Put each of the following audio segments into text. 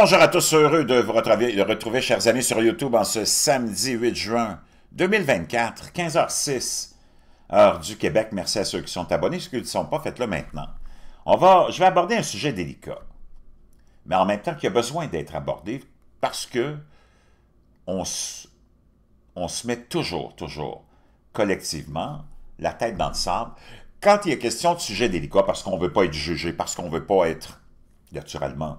bonjour à tous, heureux de vous retrouver, chers amis, sur YouTube en ce samedi 8 juin 2024, 15h06, heure du Québec. Merci à ceux qui sont abonnés, ceux qui ne le sont pas, faites-le maintenant. On va, je vais aborder un sujet délicat, mais en même temps qui a besoin d'être abordé parce que on, se met toujours, toujours, collectivement, la tête dans le sable, quand il y est question de sujets délicats, parce qu'on ne veut pas être jugé, parce qu'on ne veut pas être, naturellement,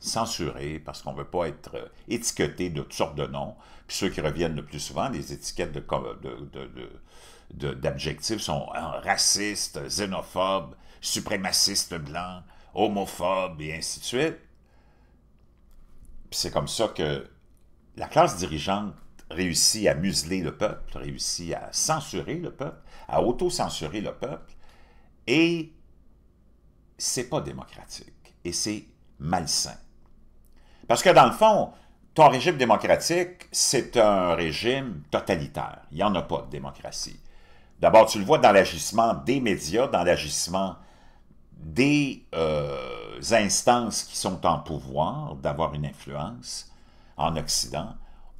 censurer parce qu'on ne veut pas être euh, étiqueté de toutes sortes de noms. Puis ceux qui reviennent le plus souvent, les étiquettes de, d'adjectifs sont hein, racistes, xénophobes, suprémacistes blancs, homophobes et ainsi de suite. Puis c'est comme ça que la classe dirigeante réussit à museler le peuple, réussit à censurer le peuple, à auto-censurer le peuple, et c'est pas démocratique, et c'est malsain. Parce que dans le fond, ton régime démocratique, c'est un régime totalitaire. Il n'y en a pas de démocratie. D'abord, tu le vois dans l'agissement des médias, dans l'agissement des euh, instances qui sont en pouvoir d'avoir une influence en Occident.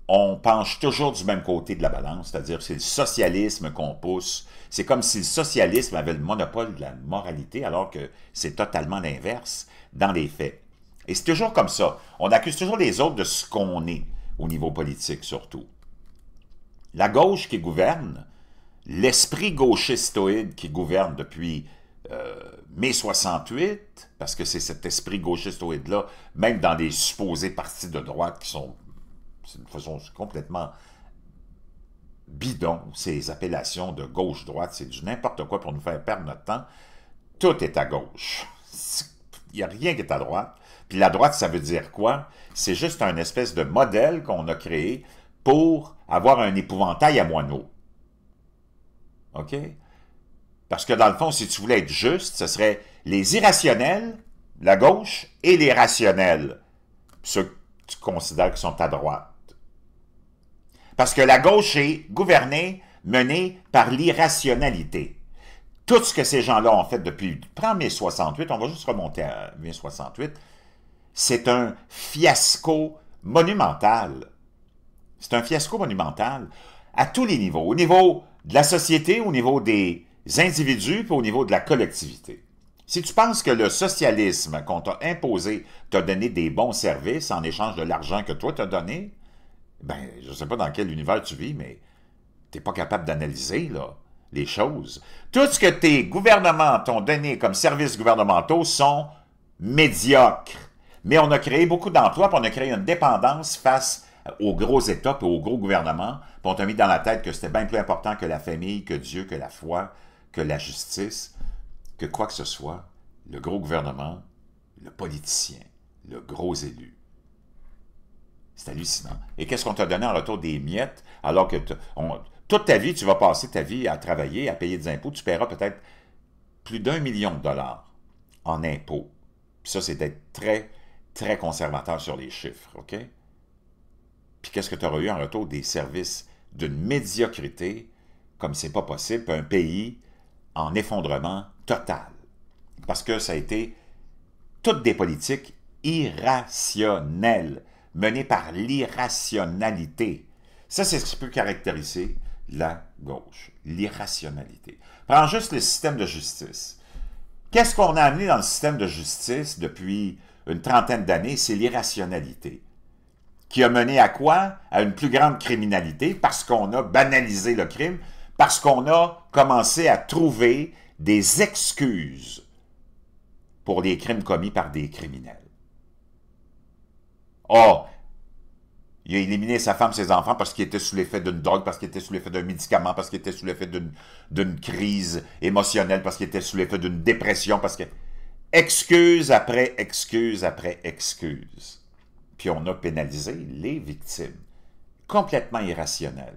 On penche toujours du même côté de la balance, c'est-à-dire c'est le socialisme qu'on pousse. C'est comme si le socialisme avait le monopole de la moralité, alors que c'est totalement l'inverse dans les faits. Et c'est toujours comme ça. On accuse toujours les autres de ce qu'on est, au niveau politique surtout. La gauche qui gouverne, l'esprit gauchistoïde qui gouverne depuis euh, mai 68, parce que c'est cet esprit gauchistoïde-là, même dans les supposés partis de droite qui sont d'une façon complètement bidon, ces appellations de gauche-droite, c'est du n'importe quoi pour nous faire perdre notre temps. Tout est à gauche. Il n'y a rien qui est à droite. Puis la droite, ça veut dire quoi? C'est juste un espèce de modèle qu'on a créé pour avoir un épouvantail à moineaux. OK? Parce que dans le fond, si tu voulais être juste, ce serait les irrationnels, la gauche, et les rationnels, ceux que tu considères qui sont à droite. Parce que la gauche est gouvernée, menée par l'irrationalité. Tout ce que ces gens-là ont fait depuis, prends 68, on va juste remonter à 68, c'est un fiasco monumental. C'est un fiasco monumental à tous les niveaux, au niveau de la société, au niveau des individus, puis au niveau de la collectivité. Si tu penses que le socialisme qu'on t'a imposé t'a donné des bons services en échange de l'argent que toi t'as donné, ben, je ne sais pas dans quel univers tu vis, mais tu n'es pas capable d'analyser, les choses. Tout ce que tes gouvernements t'ont donné comme services gouvernementaux sont médiocres. Mais on a créé beaucoup d'emplois, puis on a créé une dépendance face aux gros États et aux gros gouvernements. Puis on t'a mis dans la tête que c'était bien plus important que la famille, que Dieu, que la foi, que la justice, que quoi que ce soit. Le gros gouvernement, le politicien, le gros élu. C'est hallucinant. Et qu'est-ce qu'on t'a donné en retour des miettes, alors que toute ta vie, tu vas passer ta vie à travailler, à payer des impôts, tu paieras peut-être plus d'un million de dollars en impôts. ça, c'est d'être très très conservateur sur les chiffres, OK? Puis qu'est-ce que tu aurais eu en retour? Des services d'une médiocrité comme c'est pas possible, un pays en effondrement total. Parce que ça a été toutes des politiques irrationnelles, menées par l'irrationalité. Ça, c'est ce qui peut caractériser la gauche, l'irrationalité. Prends juste le système de justice. Qu'est-ce qu'on a amené dans le système de justice depuis une trentaine d'années, c'est l'irrationalité. Qui a mené à quoi? À une plus grande criminalité parce qu'on a banalisé le crime, parce qu'on a commencé à trouver des excuses pour les crimes commis par des criminels. Or, oh, il a éliminé sa femme, ses enfants parce qu'il était sous l'effet d'une drogue, parce qu'il était sous l'effet d'un médicament, parce qu'il était sous l'effet d'une crise émotionnelle, parce qu'il était sous l'effet d'une dépression, parce que excuse après excuse après excuse. Puis on a pénalisé les victimes. Complètement irrationnel.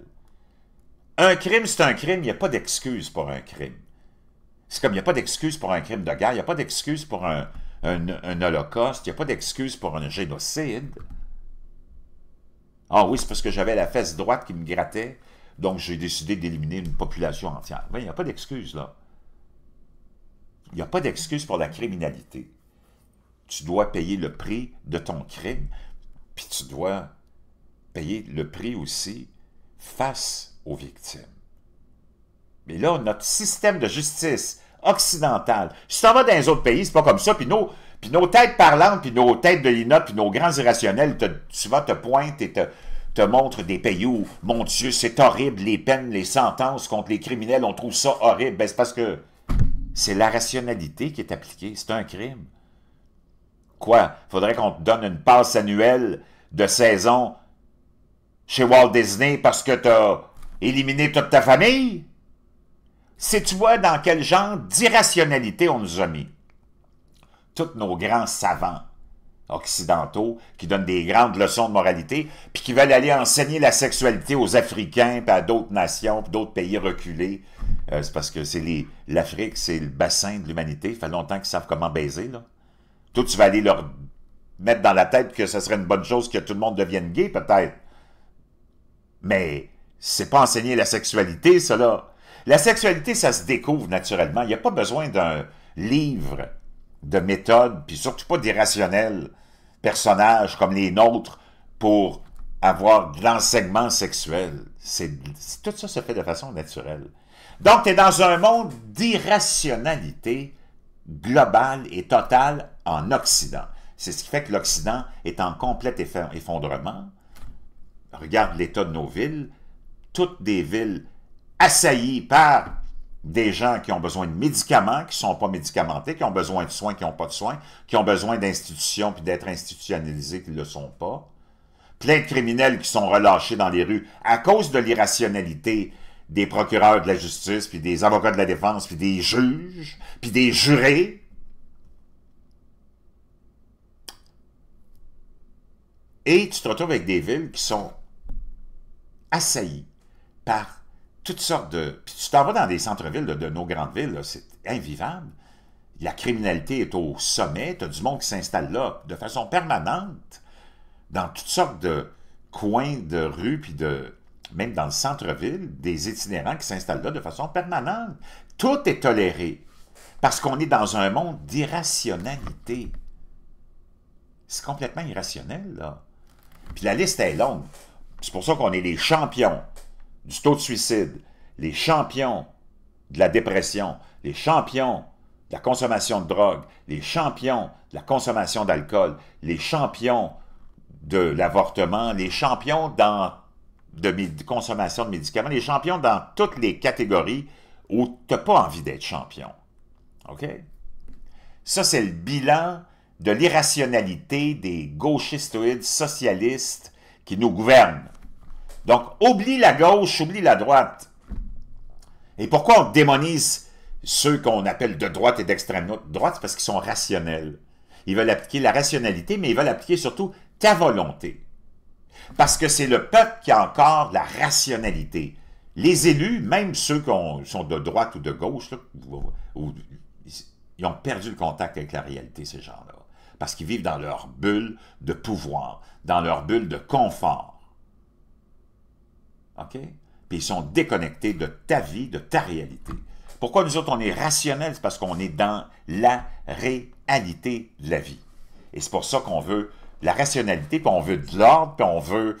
Un crime, c'est un crime, il n'y a pas d'excuse pour un crime. C'est comme il n'y a pas d'excuse pour un crime de guerre, il n'y a pas d'excuse pour un, holocauste, il n'y a pas d'excuse pour un génocide. Ah oui, c'est parce que j'avais la fesse droite qui me grattait, donc j'ai décidé d'éliminer une population entière. Ben, il n'y a pas d'excuse, là. Il n'y a pas d'excuse pour la criminalité. Tu dois payer le prix de ton crime, puis tu dois payer le prix aussi face aux victimes. Mais là, notre système de justice occidental, si tu vas dans les autres pays, c'est pas comme ça, puis nos, puis nos têtes parlantes, puis nos têtes de l'INA, puis nos grands irrationnels, te, souvent te pointent et te, te montrent des pays où, mon Dieu, c'est horrible, les peines, les sentences contre les criminels, on trouve ça horrible. Ben, c'est parce que c'est la rationalité qui est appliquée. C'est un crime. Quoi? Faudrait qu'on te donne une passe annuelle de saison chez Walt Disney parce que as éliminé toute ta famille? Si tu vois dans quel genre d'irrationalité on nous a mis. Tous nos grands savants occidentaux qui donnent des grandes leçons de moralité, puis qui veulent aller enseigner la sexualité aux Africains, puis à d'autres nations, puis d'autres pays reculés, euh, c'est parce que c'est l'Afrique, c'est le bassin de l'humanité. Il fait longtemps qu'ils savent comment baiser. Là. Toi, tu vas aller leur mettre dans la tête que ce serait une bonne chose que tout le monde devienne gay, peut-être. Mais c'est pas enseigner la sexualité, cela. La sexualité, ça se découvre naturellement. Il n'y a pas besoin d'un livre de méthode, puis surtout pas d'irrationnels personnages comme les nôtres pour avoir de l'enseignement sexuel. C'est, tout ça se fait de façon naturelle. Donc, tu es dans un monde d'irrationalité globale et totale en Occident. C'est ce qui fait que l'Occident est en complet effondrement. Regarde l'état de nos villes, toutes des villes assaillies par des gens qui ont besoin de médicaments, qui ne sont pas médicamentés, qui ont besoin de soins, qui n'ont pas de soins, qui ont besoin d'institutions puis d'être institutionnalisés, qui ne le sont pas. Plein de criminels qui sont relâchés dans les rues à cause de l'irrationalité des procureurs de la justice, puis des avocats de la défense, puis des juges, puis des jurés. Et tu te retrouves avec des villes qui sont assaillies par toutes sortes de... Puis tu t'en vas dans des centres-villes de, nos grandes villes, c'est invivable. La criminalité est au sommet, tu as du monde qui s'installe là de façon permanente, dans toutes sortes de coins de rue, puis de, même dans le centre-ville, des itinérants qui s'installent là de façon permanente. Tout est toléré parce qu'on est dans un monde d'irrationalité. C'est complètement irrationnel, là. Puis la liste est longue. C'est pour ça qu'on est les champions du taux de suicide, les champions de la dépression, les champions de la consommation de drogue, les champions de la consommation d'alcool, les champions de l'avortement, les champions dans de, consommation de médicaments, les champions dans toutes les catégories où tu n'as pas envie d'être champion. OK? Ça, c'est le bilan de l'irrationalité des gauchistoïdes socialistes qui nous gouvernent. Donc, oublie la gauche, oublie la droite. Et pourquoi on démonise ceux qu'on appelle de droite et d'extrême droite? parce qu'ils sont rationnels. Ils veulent appliquer la rationalité, mais ils veulent appliquer surtout ta volonté. Parce que c'est le peuple qui a encore la rationalité. Les élus, même ceux qui sont de droite ou de gauche, ils ont perdu le contact avec la réalité, ces gens-là. Parce qu'ils vivent dans leur bulle de pouvoir, dans leur bulle de confort. OK? Puis ils sont déconnectés de ta vie, de ta réalité. Pourquoi nous autres, on est rationnels? C'est parce qu'on est dans la réalité de la vie. Et c'est pour ça qu'on veut la rationalité, puis on veut de l'ordre, puis on veut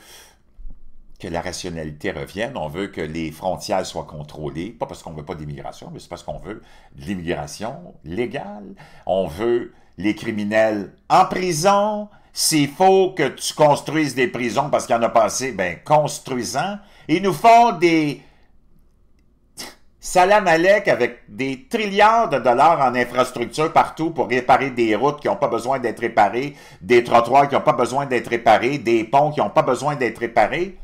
que la rationalité revienne, on veut que les frontières soient contrôlées, pas parce qu'on ne veut pas d'immigration, mais c'est parce qu'on veut de l'immigration légale, on veut les criminels en prison, s'il faut que tu construises des prisons parce qu'il y en a pas assez, ben construisant, Il nous faut des Salam Alek avec des trilliards de dollars en infrastructures partout pour réparer des routes qui n'ont pas besoin d'être réparées, des trottoirs qui n'ont pas besoin d'être réparés, des ponts qui n'ont pas besoin d'être réparés.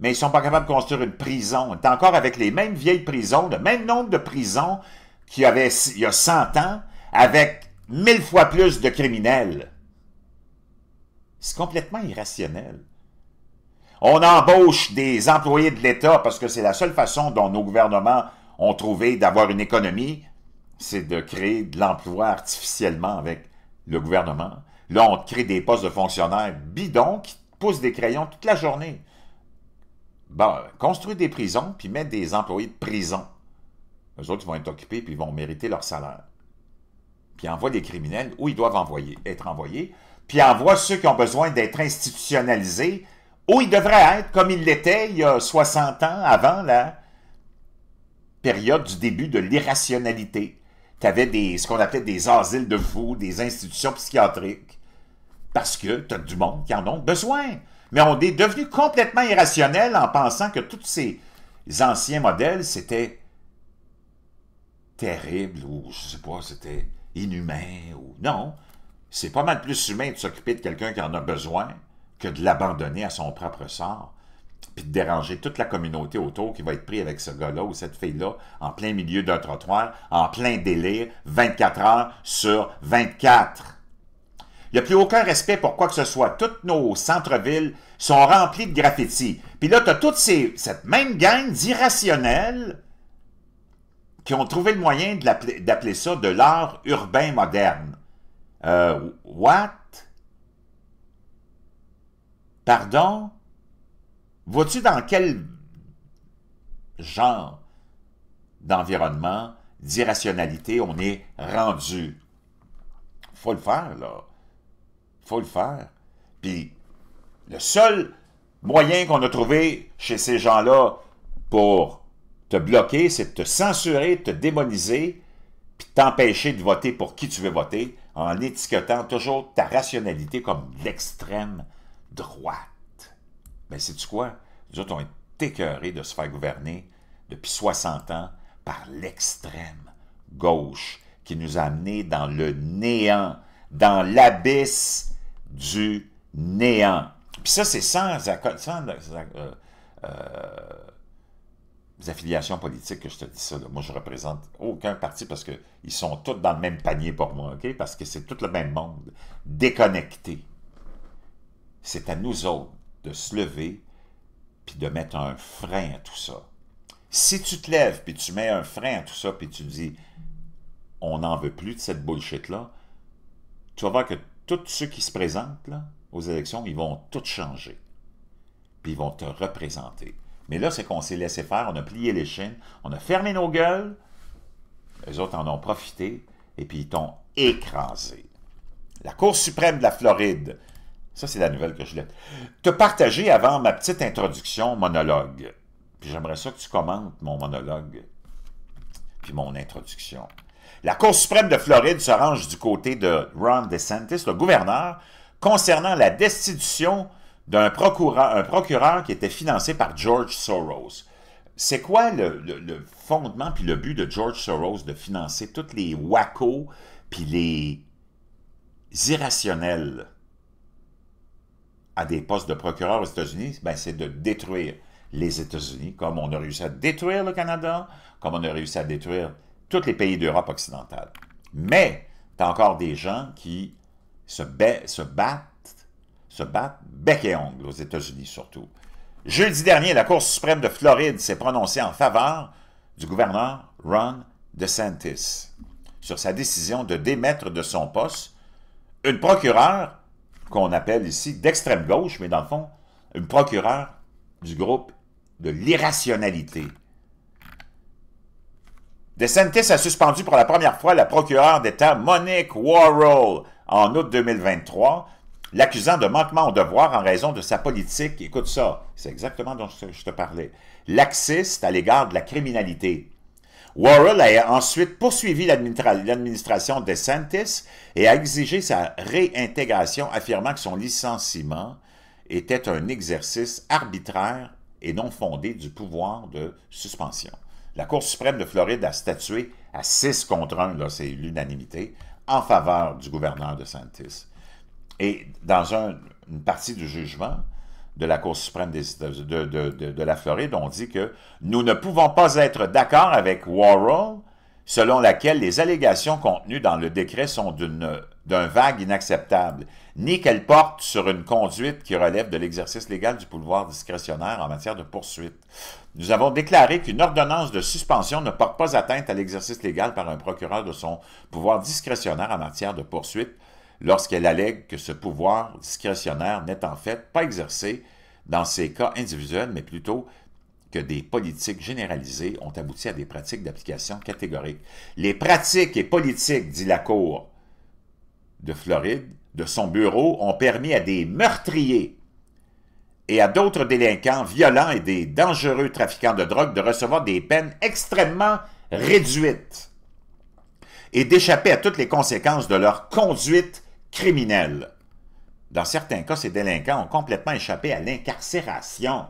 Mais ils ne sont pas capables de construire une prison. On est encore avec les mêmes vieilles prisons, le même nombre de prisons qu'il y avait il y a 100 ans, avec mille fois plus de criminels. C'est complètement irrationnel. On embauche des employés de l'État parce que c'est la seule façon dont nos gouvernements ont trouvé d'avoir une économie, c'est de créer de l'emploi artificiellement avec le gouvernement. Là, on crée des postes de fonctionnaires bidons qui poussent des crayons toute la journée. Ben, des prisons, puis mettre des employés de prison. Eux autres, vont être occupés, puis ils vont mériter leur salaire. Puis envoie des criminels où ils doivent envoyer, être envoyés, puis envoie ceux qui ont besoin d'être institutionnalisés, où il devrait être comme il l'était il y a 60 ans avant la période du début de l'irrationalité. Tu avais des, ce qu'on appelait des asiles de fous, des institutions psychiatriques, parce que tu as du monde qui en ont besoin. Mais on est devenu complètement irrationnel en pensant que tous ces anciens modèles, c'était terrible ou je sais pas, c'était inhumain ou non. C'est pas mal plus humain de s'occuper de quelqu'un qui en a besoin que de l'abandonner à son propre sort, puis de déranger toute la communauté autour qui va être pris avec ce gars-là ou cette fille-là en plein milieu d'un trottoir, en plein délire, 24 heures sur 24. Il n'y a plus aucun respect pour quoi que ce soit. Toutes nos centres-villes sont remplis de graffitis. Puis là, tu as toute ces, cette même gang d'irrationnels qui ont trouvé le moyen d'appeler ça de l'art urbain moderne. Euh, what? Pardon? Vois-tu dans quel genre d'environnement, d'irrationalité on est rendu? Faut le faire, là. Faut le faire. Puis, le seul moyen qu'on a trouvé chez ces gens-là pour te bloquer, c'est de te censurer, de te démoniser, puis t'empêcher de voter pour qui tu veux voter, en étiquetant toujours ta rationalité comme l'extrême droite. Mais ben, sais-tu quoi? Nous autres, on est écœurés de se faire gouverner depuis 60 ans par l'extrême gauche qui nous a amenés dans le néant, dans l'abysse du néant. Puis ça, c'est sans, euh, euh, euh, affiliation politique que je te dis ça. Moi, je ne représente aucun parti parce qu'ils sont tous dans le même panier pour moi, OK? Parce que c'est tout le même monde, déconnecté c'est à nous autres de se lever puis de mettre un frein à tout ça. Si tu te lèves puis tu mets un frein à tout ça puis tu dis on n'en veut plus de cette bullshit-là, tu vas voir que tous ceux qui se présentent aux élections, ils vont tout changer. Puis ils vont te représenter. Mais là, c'est qu'on s'est laissé faire, on a plié les chaînes, on a fermé nos gueules, les autres en ont profité, et puis ils t'ont écrasé. La Cour suprême de la Floride ça, c'est la nouvelle que je l'ai... te partager avant ma petite introduction monologue. Puis j'aimerais ça que tu commentes mon monologue, puis mon introduction. La Cour suprême de Floride se range du côté de Ron DeSantis, le gouverneur, concernant la destitution d'un procureur, qui était financé par George Soros. C'est quoi le, fondement puis le but de George Soros de financer toutes les wackos puis les irrationnels à des postes de procureurs aux États-Unis, ben, c'est de détruire les États-Unis, comme on a réussi à détruire le Canada, comme on a réussi à détruire tous les pays d'Europe occidentale. Mais, tu as encore des gens qui se, se battent, se battent bec et ongle, aux États-Unis surtout. Jeudi dernier, la Cour suprême de Floride s'est prononcée en faveur du gouverneur Ron DeSantis sur sa décision de démettre de son poste une procureure qu'on appelle ici d'extrême gauche, mais dans le fond, une procureure du groupe de l'irrationalité. DeSantis a suspendu pour la première fois la procureure d'État Monique Warrell, en août 2023, l'accusant de manquement au devoir en raison de sa politique, écoute ça, c'est exactement dont je te parlais, laxiste à l'égard de la criminalité. Warrell a ensuite poursuivi l'administration de Santis et a exigé sa réintégration, affirmant que son licenciement était un exercice arbitraire et non fondé du pouvoir de suspension. La Cour suprême de Floride a statué à 6 contre 1, c'est l'unanimité, en faveur du gouverneur de Santis. Et dans une partie du jugement, de la Cour suprême de, la Floride ont dit que nous ne pouvons pas être d'accord avec Warhol, selon laquelle les allégations contenues dans le décret sont d'un vague inacceptable, ni qu'elles portent sur une conduite qui relève de l'exercice légal du pouvoir discrétionnaire en matière de poursuite. Nous avons déclaré qu'une ordonnance de suspension ne porte pas atteinte à l'exercice légal par un procureur de son pouvoir discrétionnaire en matière de poursuite lorsqu'elle allègue que ce pouvoir discrétionnaire n'est en fait pas exercé dans ces cas individuels, mais plutôt que des politiques généralisées ont abouti à des pratiques d'application catégorique. Les pratiques et politiques, dit la Cour de Floride, de son bureau, ont permis à des meurtriers et à d'autres délinquants violents et des dangereux trafiquants de drogue de recevoir des peines extrêmement réduites et d'échapper à toutes les conséquences de leur conduite criminels. Dans certains cas, ces délinquants ont complètement échappé à l'incarcération,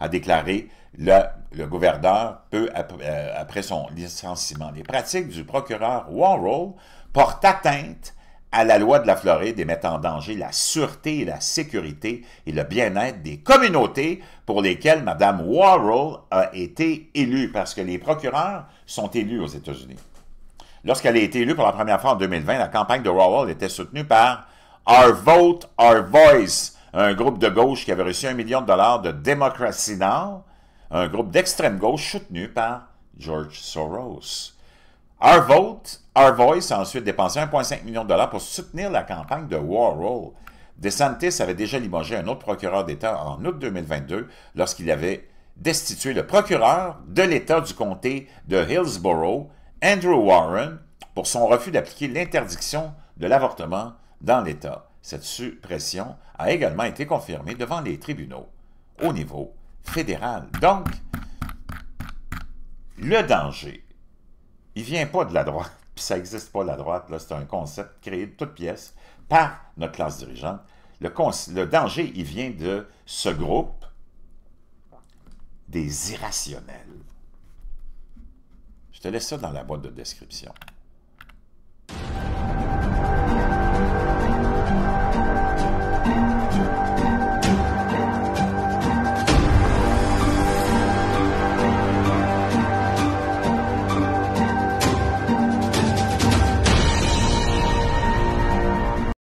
a déclaré le, gouverneur peu euh, après, son licenciement. Les pratiques du procureur Warroll portent atteinte à la loi de la Floride et mettent en danger la sûreté, la sécurité et le bien-être des communautés pour lesquelles Mme Warroll a été élue, parce que les procureurs sont élus aux États-Unis. Lorsqu'elle a été élue pour la première fois en 2020, la campagne de Rowell était soutenue par Our Vote, Our Voice, un groupe de gauche qui avait reçu un million de dollars de Democracy Now!, un groupe d'extrême gauche soutenu par George Soros. Our Vote, Our Voice a ensuite dépensé 1,5 million de dollars pour soutenir la campagne de Warhol. DeSantis avait déjà limogé un autre procureur d'État en août 2022 lorsqu'il avait destitué le procureur de l'État du comté de Hillsborough Andrew Warren pour son refus d'appliquer l'interdiction de l'avortement dans l'État. Cette suppression a également été confirmée devant les tribunaux au niveau fédéral. Donc, le danger, il ne vient pas de la droite, puis ça n'existe pas la droite, c'est un concept créé de toutes pièces par notre classe dirigeante. le danger, il vient de ce groupe des irrationnels. Je te laisse ça dans la boîte de description.